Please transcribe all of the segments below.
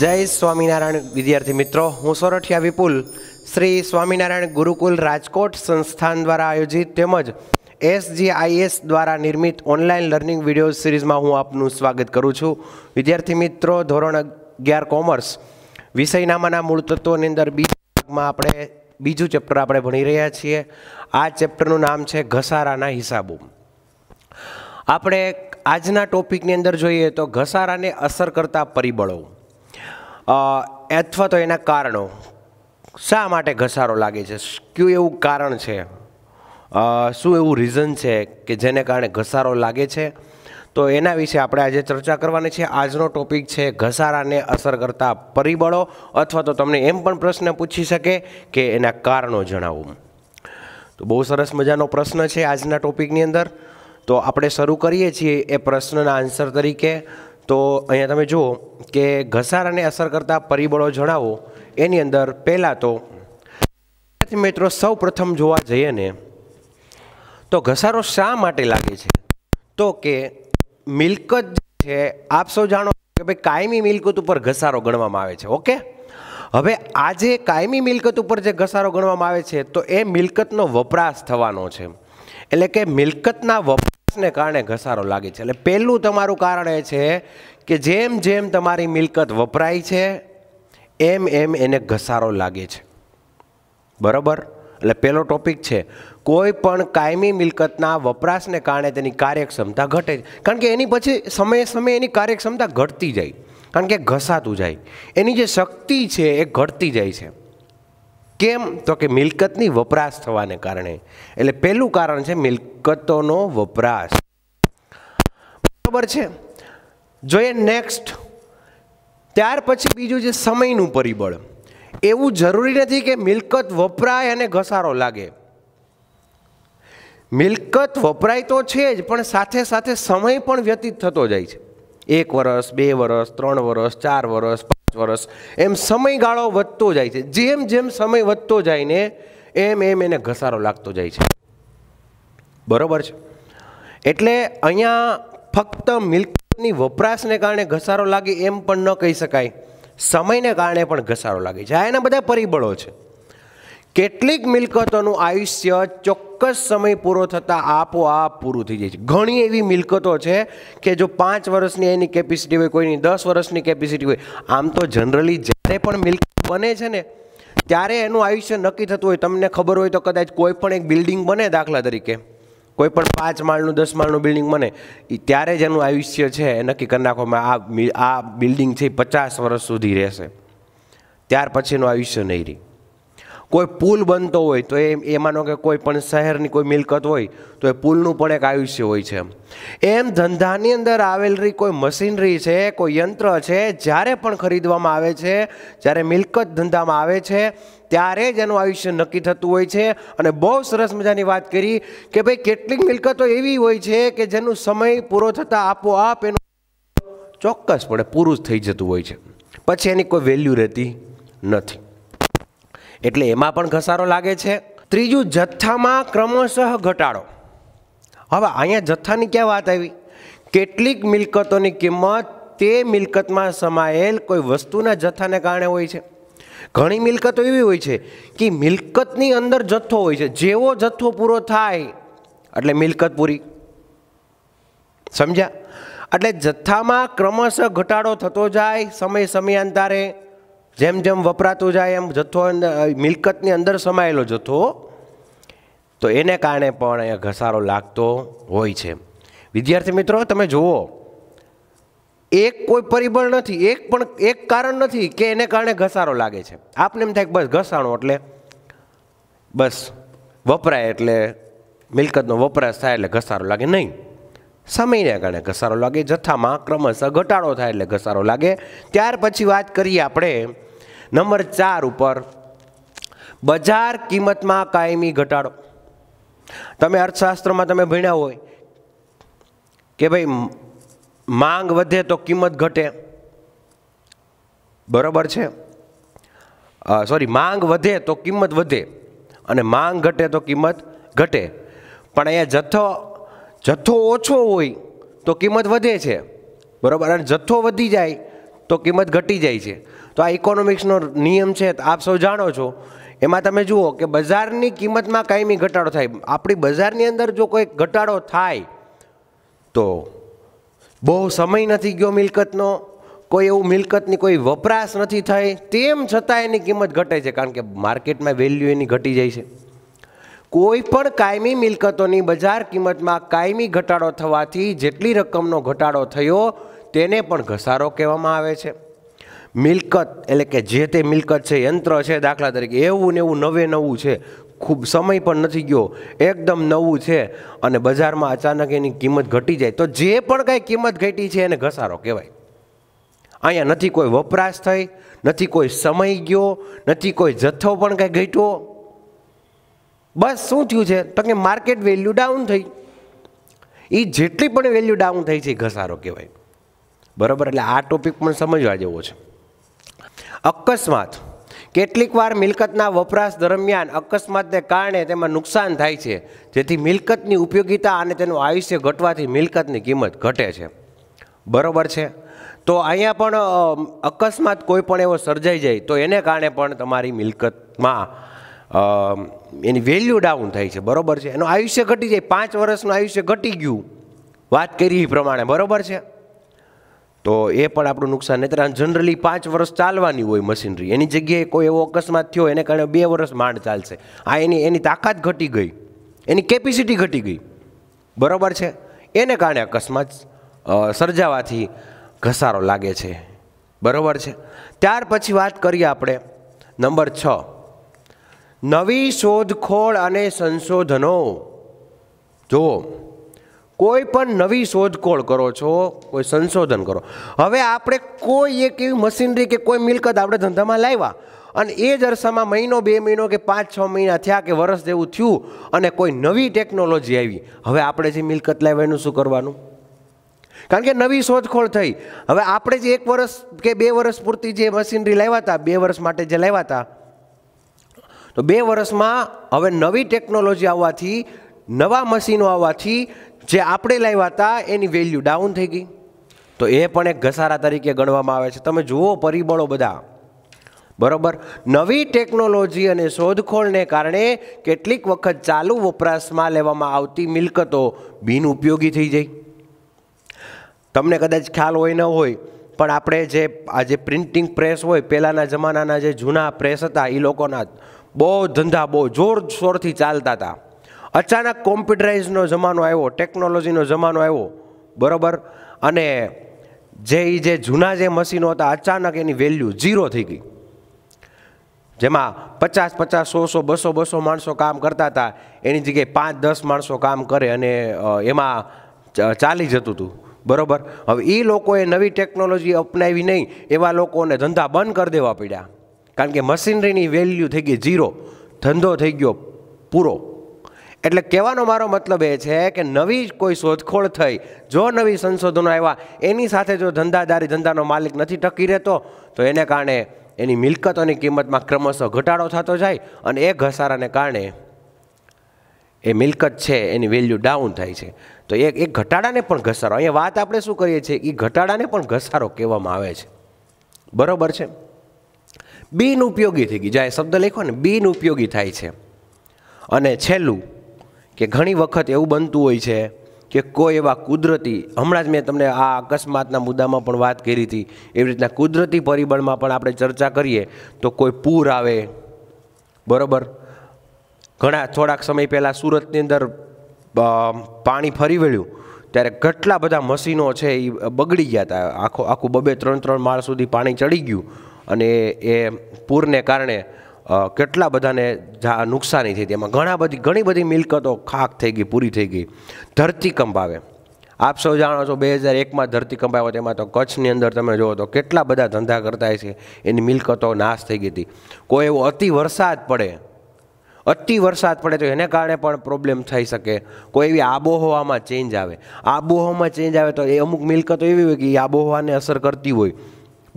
જય સ્વામિનારાયણ વિદ્યાર્થી મિત્રો હું સોરઠિયા વિપુલ શ્રી સ્વામિનારાયણ ગુરુકુલ રાજકોટ સંસ્થાન દ્વારા આયોજિત તેમજ એસજીઆઈએસ દ્વારા નિર્મિત ઓનલાઈન લર્નિંગ વિડીયો સિરીઝમાં હું આપનું સ્વાગત કરું છું વિદ્યાર્થી મિત્રો ધોરણ અગિયાર કોમર્સ વિષયનામાના મૂળ તત્વોની અંદર ભાગમાં આપણે બીજું ચેપ્ટર આપણે ભણી રહ્યા છીએ આ ચેપ્ટરનું નામ છે ઘસારાના હિસાબો આપણે આજના ટોપિકની અંદર જોઈએ તો ઘસારાને અસર કરતા પરિબળો અથવા તો એના કારણો શા માટે ઘસારો લાગે છે કયું એવું કારણ છે શું એવું રીઝન છે કે જેને કારણે ઘસારો લાગે છે તો એના વિશે આપણે આજે ચર્ચા કરવાની છે આજનો ટોપિક છે ઘસારાને અસર કરતા પરિબળો અથવા તો તમને એમ પણ પ્રશ્ન પૂછી શકે કે એના કારણો જણાવું તો બહુ સરસ મજાનો પ્રશ્ન છે આજના ટોપિકની અંદર તો આપણે શરૂ કરીએ છીએ એ પ્રશ્નના આન્સર તરીકે તો અહીંયા તમે જુઓ કે ઘસારાને અસર કરતા પરિબળો જણાવો એની અંદર પહેલાં તો મિત્રો સૌ પ્રથમ જોવા જઈએ ને તો ઘસારો શા માટે લાગે છે તો કે મિલકત છે આપ સૌ જાણો કે ભાઈ કાયમી મિલકત ઉપર ઘસારો ગણવામાં આવે છે ઓકે હવે આજે કાયમી મિલકત ઉપર જે ઘસારો ગણવામાં આવે છે તો એ મિલકતનો વપરાશ થવાનો છે એટલે કે મિલકતના વપરાશ ને કારણે ઘસારો લાગે છે એટલે પહેલું તમારું કારણ એ છે કે જેમ જેમ તમારી મિલકત વપરાય છે એમ એમ એને ઘસારો લાગે છે બરાબર એટલે પહેલો ટોપિક છે કોઈ પણ કાયમી મિલકતના વપરાશને કારણે તેની કાર્યક્ષમતા ઘટે છે કારણ કે એની પછી સમયે સમયે એની કાર્યક્ષમતા ઘટતી જાય કારણ કે ઘસાતું જાય એની જે શક્તિ છે એ ઘટતી જાય છે કેમ તો કે મિલકતની વપરાશ થવાને કારણે એટલે પહેલું કારણ છે મિલકતોનો વપરાશ બરાબર છે જોઈએ નેક્સ્ટ ત્યાર પછી બીજું છે સમયનું પરિબળ એવું જરૂરી નથી કે મિલકત વપરાય અને ઘસારો લાગે મિલકત વપરાય તો છે જ પણ સાથે સાથે સમય પણ વ્યતીત થતો જાય છે એક વર્ષ બે વર્ષ ત્રણ વર્ષ ચાર વર્ષ વર્ષ એમ સમયગાળો વધતો જાય છે જેમ જેમ સમય વધતો જાય ને એમ એમ એને ઘસારો લાગતો જાય છે બરોબર છે એટલે અહીંયા ફક્ત મિલકતની વપરાશને કારણે ઘસારો લાગે એમ પણ ન કહી શકાય સમયને કારણે પણ ઘસારો લાગે છે આ એના બધા પરિબળો છે કેટલીક મિલકતોનું આયુષ્ય ચોક્કસ સમય પૂરો થતાં આપોઆપ પૂરું થઈ જાય છે ઘણી એવી મિલકતો છે કે જો પાંચ વર્ષની એની કેપેસિટી હોય કોઈની દસ વર્ષની કેપેસિટી હોય આમ તો જનરલી જ્યારે પણ મિલકત બને છે ને ત્યારે એનું આયુષ્ય નક્કી થતું હોય તમને ખબર હોય તો કદાચ કોઈ પણ એક બિલ્ડિંગ બને દાખલા તરીકે કોઈ પણ પાંચ માળનું દસ માળનું બિલ્ડિંગ બને એ ત્યારે જ એનું આયુષ્ય છે એ નક્કી કરી નાખવામાં આ આ બિલ્ડિંગ છે પચાસ વર્ષ સુધી રહેશે ત્યાર પછીનું આયુષ્ય નહીં રહી કોઈ પુલ બનતો હોય તો એ એ માનો કે કોઈ પણ શહેરની કોઈ મિલકત હોય તો એ પુલનું પણ એક આયુષ્ય હોય છે એમ ધંધાની અંદર આવેલી કોઈ મશીનરી છે કોઈ યંત્ર છે જ્યારે પણ ખરીદવામાં આવે છે જ્યારે મિલકત ધંધામાં આવે છે ત્યારે જ એનું આયુષ્ય નક્કી થતું હોય છે અને બહુ સરસ મજાની વાત કરી કે ભાઈ કેટલીક મિલકતો એવી હોય છે કે જેનું સમય પૂરો થતાં આપોઆપ એનું ચોક્કસપણે પૂરું જ થઈ જતું હોય છે પછી એની કોઈ વેલ્યુ રહેતી નથી એટલે એમાં પણ ઘસારો લાગે છે ત્રીજું જથ્થામાં ક્રમશઃ ઘટાડો હવે અહીંયા જથ્થાની ક્યાં વાત આવી કેટલીક મિલકતોની કિંમત તે મિલકતમાં સમાયેલ કોઈ વસ્તુના જથ્થાને કારણે હોય છે ઘણી મિલકતો એવી હોય છે કે મિલકતની અંદર જથ્થો હોય છે જેવો જથ્થો પૂરો થાય એટલે મિલકત પૂરી સમજ્યા એટલે જથ્થામાં ક્રમશઃ ઘટાડો થતો જાય સમય સમયાંતરે જેમ જેમ વપરાતું જાય એમ જથ્થો મિલકતની અંદર સમાયેલો જથ્થો તો એને કારણે પણ અહીંયા ઘસારો લાગતો હોય છે વિદ્યાર્થી મિત્રો તમે જુઓ એક કોઈ પરિબળ નથી એક પણ એક કારણ નથી કે એને કારણે ઘસારો લાગે છે આપને એમ થાય કે બસ ઘસાણો એટલે બસ વપરાય એટલે મિલકતનો વપરાશ થાય એટલે ઘસારો લાગે નહીં સમયને કારણે ઘસારો લાગે જથ્થામાં ક્રમશઃ ઘટાડો થાય એટલે ઘસારો લાગે ત્યાર પછી વાત કરીએ આપણે નંબર ચાર ઉપર બજાર કિંમતમાં કાયમી ઘટાડો તમે અર્થશાસ્ત્રમાં તમે ભણ્યા હોય કે ભાઈ માંગ વધે તો કિંમત ઘટે બરાબર છે સોરી માંગ વધે તો કિંમત વધે અને માંગ ઘટે તો કિંમત ઘટે પણ અહીંયા જથ્થો જથ્થો ઓછો હોય તો કિંમત વધે છે બરાબર અને જથ્થો વધી જાય તો કિંમત ઘટી જાય છે તો આ ઇકોનોમિક્સનો નિયમ છે આપ સૌ જાણો છો એમાં તમે જુઓ કે બજારની કિંમતમાં કાયમી ઘટાડો થાય આપણી બજારની અંદર જો કોઈ ઘટાડો થાય તો બહુ સમય નથી ગયો મિલકતનો કોઈ એવું મિલકતની કોઈ વપરાશ નથી થઈ તેમ છતાં એની કિંમત ઘટે છે કારણ કે માર્કેટમાં વેલ્યુ એની ઘટી જાય છે કોઈ પણ કાયમી મિલકતોની બજાર કિંમતમાં કાયમી ઘટાડો થવાથી જેટલી રકમનો ઘટાડો થયો તેને પણ ઘસારો કહેવામાં આવે છે મિલકત એટલે કે જે તે મિલકત છે યંત્ર છે દાખલા તરીકે એવું ને એવું નવે નવું છે ખૂબ સમય પણ નથી ગયો એકદમ નવું છે અને બજારમાં અચાનક એની કિંમત ઘટી જાય તો જે પણ કાંઈ કિંમત ઘટી છે એને ઘસારો કહેવાય અહીંયા નથી કોઈ વપરાશ થઈ નથી કોઈ સમય ગયો નથી કોઈ જથ્થો પણ કાંઈ ઘટ્યો બસ શું થયું છે તો કે માર્કેટ વેલ્યુ ડાઉન થઈ એ જેટલી પણ વેલ્યુ ડાઉન થઈ છે ઘસારો કહેવાય બરાબર એટલે આ ટોપિક પણ સમજવા જેવો છે અકસ્માત કેટલીકવાર મિલકતના વપરાશ દરમિયાન અકસ્માતને કારણે તેમાં નુકસાન થાય છે જેથી મિલકતની ઉપયોગિતા અને તેનું આયુષ્ય ઘટવાથી મિલકતની કિંમત ઘટે છે બરોબર છે તો અહીંયા પણ અકસ્માત કોઈ પણ એવો સર્જાઈ જાય તો એને કારણે પણ તમારી મિલકતમાં એની વેલ્યુ ડાઉન થાય છે બરોબર છે એનું આયુષ્ય ઘટી જાય પાંચ વર્ષનું આયુષ્ય ઘટી ગયું વાત કરી એ પ્રમાણે બરોબર છે તો એ પણ આપણું નુકસાન નહીં નહીતર જનરલી પાંચ વર્ષ ચાલવાની હોય મશીનરી એની જગ્યાએ કોઈ એવો અકસ્માત થયો એને કારણે બે વર્ષ માંડ ચાલશે આ એની એની તાકાત ઘટી ગઈ એની કેપેસિટી ઘટી ગઈ બરાબર છે એને કારણે અકસ્માત સર્જાવાથી ઘસારો લાગે છે બરાબર છે ત્યાર પછી વાત કરીએ આપણે નંબર છ નવી શોધખોળ અને સંશોધનો જુઓ કોઈ પણ નવી શોધખોળ કરો છો કોઈ સંશોધન કરો હવે આપણે કોઈ એક એવી મશીનરી કે કોઈ મિલકત આપણે ધંધામાં લાવ્યા અને એ જ અરસામાં મહિનો બે મહિનો કે પાંચ છ મહિના થયા કે વર્ષ જેવું થયું અને કોઈ નવી ટેકનોલોજી આવી હવે આપણે જે મિલકત લાવ્યા એનું શું કરવાનું કારણ કે નવી શોધખોળ થઈ હવે આપણે જે એક વર્ષ કે બે વર્ષ પૂરતી જે મશીનરી લાવ્યા હતા બે વર્ષ માટે જે લાવ્યા હતા તો બે વર્ષમાં હવે નવી ટેકનોલોજી આવવાથી નવા મશીનો આવવાથી જે આપણે લાવ્યા હતા એની વેલ્યુ ડાઉન થઈ ગઈ તો એ પણ એક ઘસારા તરીકે ગણવામાં આવે છે તમે જુઓ પરિબળો બધા બરાબર નવી ટેકનોલોજી અને શોધખોળને કારણે કેટલીક વખત ચાલુ વપરાશમાં લેવામાં આવતી મિલકતો બિનઉપયોગી થઈ જાય તમને કદાચ ખ્યાલ હોય ન હોય પણ આપણે જે આ જે પ્રિન્ટિંગ પ્રેસ હોય પહેલાંના જમાનાના જે જૂના પ્રેસ હતા એ લોકોના બહુ ધંધા બહુ જોરશોરથી ચાલતા હતા અચાનક કોમ્પ્યુટરાઇઝનો જમાનો આવ્યો ટેકનોલોજીનો જમાનો આવ્યો બરાબર અને જે એ જે જૂના જે મશીનો હતા અચાનક એની વેલ્યુ ઝીરો થઈ ગઈ જેમાં પચાસ પચાસ સો સો બસો બસો માણસો કામ કરતા હતા એની જગ્યાએ પાંચ દસ માણસો કામ કરે અને એમાં ચાલી જતું હતું બરાબર હવે એ લોકોએ નવી ટેકનોલોજી અપનાવી નહીં એવા લોકોને ધંધા બંધ કરી દેવા પડ્યા કારણ કે મશીનરીની વેલ્યુ થઈ ગઈ ઝીરો ધંધો થઈ ગયો પૂરો એટલે કહેવાનો મારો મતલબ એ છે કે નવી કોઈ શોધખોળ થઈ જો નવી સંશોધનો આવ્યા એની સાથે જો ધંધાદારી ધંધાનો માલિક નથી ટકી રહેતો તો એને કારણે એની મિલકતોની કિંમતમાં ક્રમશઃ ઘટાડો થતો જાય અને એ ઘસારાને કારણે એ મિલકત છે એની વેલ્યુ ડાઉન થાય છે તો એ એ ઘટાડાને પણ ઘસારો અહીંયા વાત આપણે શું કરીએ છીએ એ ઘટાડાને પણ ઘસારો કહેવામાં આવે છે બરાબર છે બિનઉપયોગી થઈ ગઈ જ્યાં શબ્દ લખો ને બિનઉપયોગી થાય છે અને છેલ્લું કે ઘણી વખત એવું બનતું હોય છે કે કોઈ એવા કુદરતી હમણાં જ મેં તમને આ અકસ્માતના મુદ્દામાં પણ વાત કરી હતી એવી રીતના કુદરતી પરિબળમાં પણ આપણે ચર્ચા કરીએ તો કોઈ પૂર આવે બરાબર ઘણા થોડાક સમય પહેલાં સુરતની અંદર પાણી ફરી વળ્યું ત્યારે કેટલા બધા મશીનો છે એ બગડી ગયા હતા આખો આખું બબે ત્રણ ત્રણ માળ સુધી પાણી ચડી ગયું અને એ પૂરને કારણે કેટલા બધાને નુકસાની થઈ એમાં ઘણા બધી ઘણી બધી મિલકતો ખાખ થઈ ગઈ પૂરી થઈ ગઈ ધરતીકંપ આવે આપ સૌ જાણો છો બે હજાર એકમાં ધરતીકંપ આવ્યો તેમાં તો કચ્છની અંદર તમે જુઓ તો કેટલા બધા ધંધા કરતા હોય છે એની મિલકતો નાશ થઈ ગઈ હતી કોઈ એવો અતિ વરસાદ પડે અતિ વરસાદ પડે તો એને કારણે પણ પ્રોબ્લેમ થઈ શકે કોઈ એવી આબોહવામાં ચેન્જ આવે આબોહવામાં ચેન્જ આવે તો એ અમુક મિલકતો એવી હોય કે એ આબોહવાને અસર કરતી હોય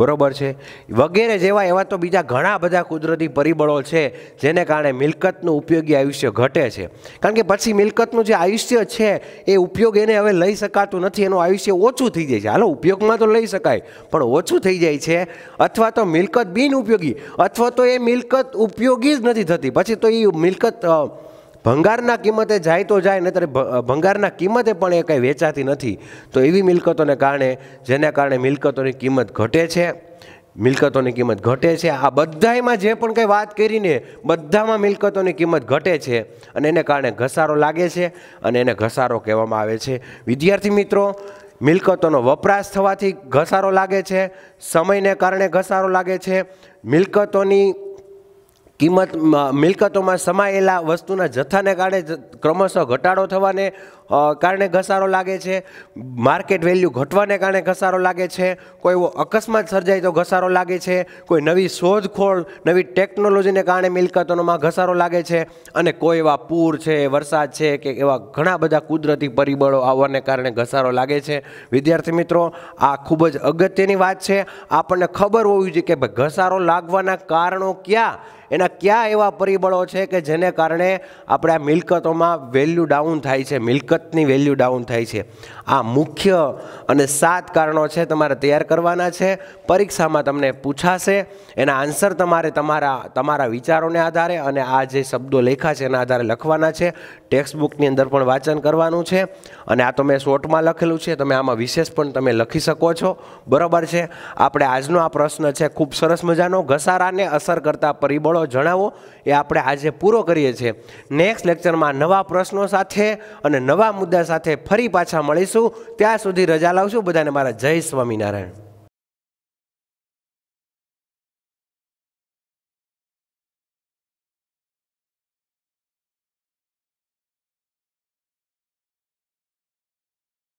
બરોબર છે વગેરે જેવા એવા તો બીજા ઘણા બધા કુદરતી પરિબળો છે જેને કારણે મિલકતનું ઉપયોગી આયુષ્ય ઘટે છે કારણ કે પછી મિલકતનું જે આયુષ્ય છે એ ઉપયોગ એને હવે લઈ શકાતું નથી એનું આયુષ્ય ઓછું થઈ જાય છે હાલો ઉપયોગમાં તો લઈ શકાય પણ ઓછું થઈ જાય છે અથવા તો મિલકત બિનઉપયોગી અથવા તો એ મિલકત ઉપયોગી જ નથી થતી પછી તો એ મિલકત ભંગારના કિંમતે જાય તો જાય નહીંતર ભંગારના કિંમતે પણ એ કંઈ વેચાતી નથી તો એવી મિલકતોને કારણે જેના કારણે મિલકતોની કિંમત ઘટે છે મિલકતોની કિંમત ઘટે છે આ બધામાં જે પણ કંઈ વાત કરીને બધામાં મિલકતોની કિંમત ઘટે છે અને એને કારણે ઘસારો લાગે છે અને એને ઘસારો કહેવામાં આવે છે વિદ્યાર્થી મિત્રો મિલકતોનો વપરાશ થવાથી ઘસારો લાગે છે સમયને કારણે ઘસારો લાગે છે મિલકતોની કિંમત મિલકતોમાં સમાયેલા વસ્તુના જથ્થાને કારણે ક્રમશઃ ઘટાડો થવાને કારણે ઘસારો લાગે છે માર્કેટ વેલ્યુ ઘટવાને કારણે ઘસારો લાગે છે કોઈ એવો અકસ્માત સર્જાય તો ઘસારો લાગે છે કોઈ નવી શોધખોળ નવી ટેકનોલોજીને કારણે મિલકતોમાં ઘસારો લાગે છે અને કોઈ એવા પૂર છે વરસાદ છે કે એવા ઘણા બધા કુદરતી પરિબળો આવવાને કારણે ઘસારો લાગે છે વિદ્યાર્થી મિત્રો આ ખૂબ જ અગત્યની વાત છે આપણને ખબર હોવી જોઈએ કે ભાઈ ઘસારો લાગવાના કારણો ક્યાં એના ક્યાં એવા પરિબળો છે કે જેને કારણે આપણે આ મિલકતોમાં વેલ્યુ ડાઉન થાય છે મિલકત મિલકતની વેલ્યુ ડાઉન થાય છે આ મુખ્ય અને સાત કારણો છે તમારે તૈયાર કરવાના છે પરીક્ષામાં તમને પૂછાશે એના આન્સર તમારે તમારા તમારા વિચારોને આધારે અને આ જે શબ્દો લેખા છે એના આધારે લખવાના છે ટેક્સ્ટ બુકની અંદર પણ વાંચન કરવાનું છે અને આ તો મેં શોર્ટમાં લખેલું છે તમે આમાં વિશેષ પણ તમે લખી શકો છો બરાબર છે આપણે આજનો આ પ્રશ્ન છે ખૂબ સરસ મજાનો ઘસારાને અસર કરતા પરિબળો જણાવો એ આપણે આજે પૂરો કરીએ છીએ નેક્સ્ટ લેક્ચરમાં નવા પ્રશ્નો સાથે અને નવા મુદ્દા સાથે ફરી પાછા મળીશું ત્યાં સુધી રજા લાવશું બધાને મારા જય સ્વામિનારાયણ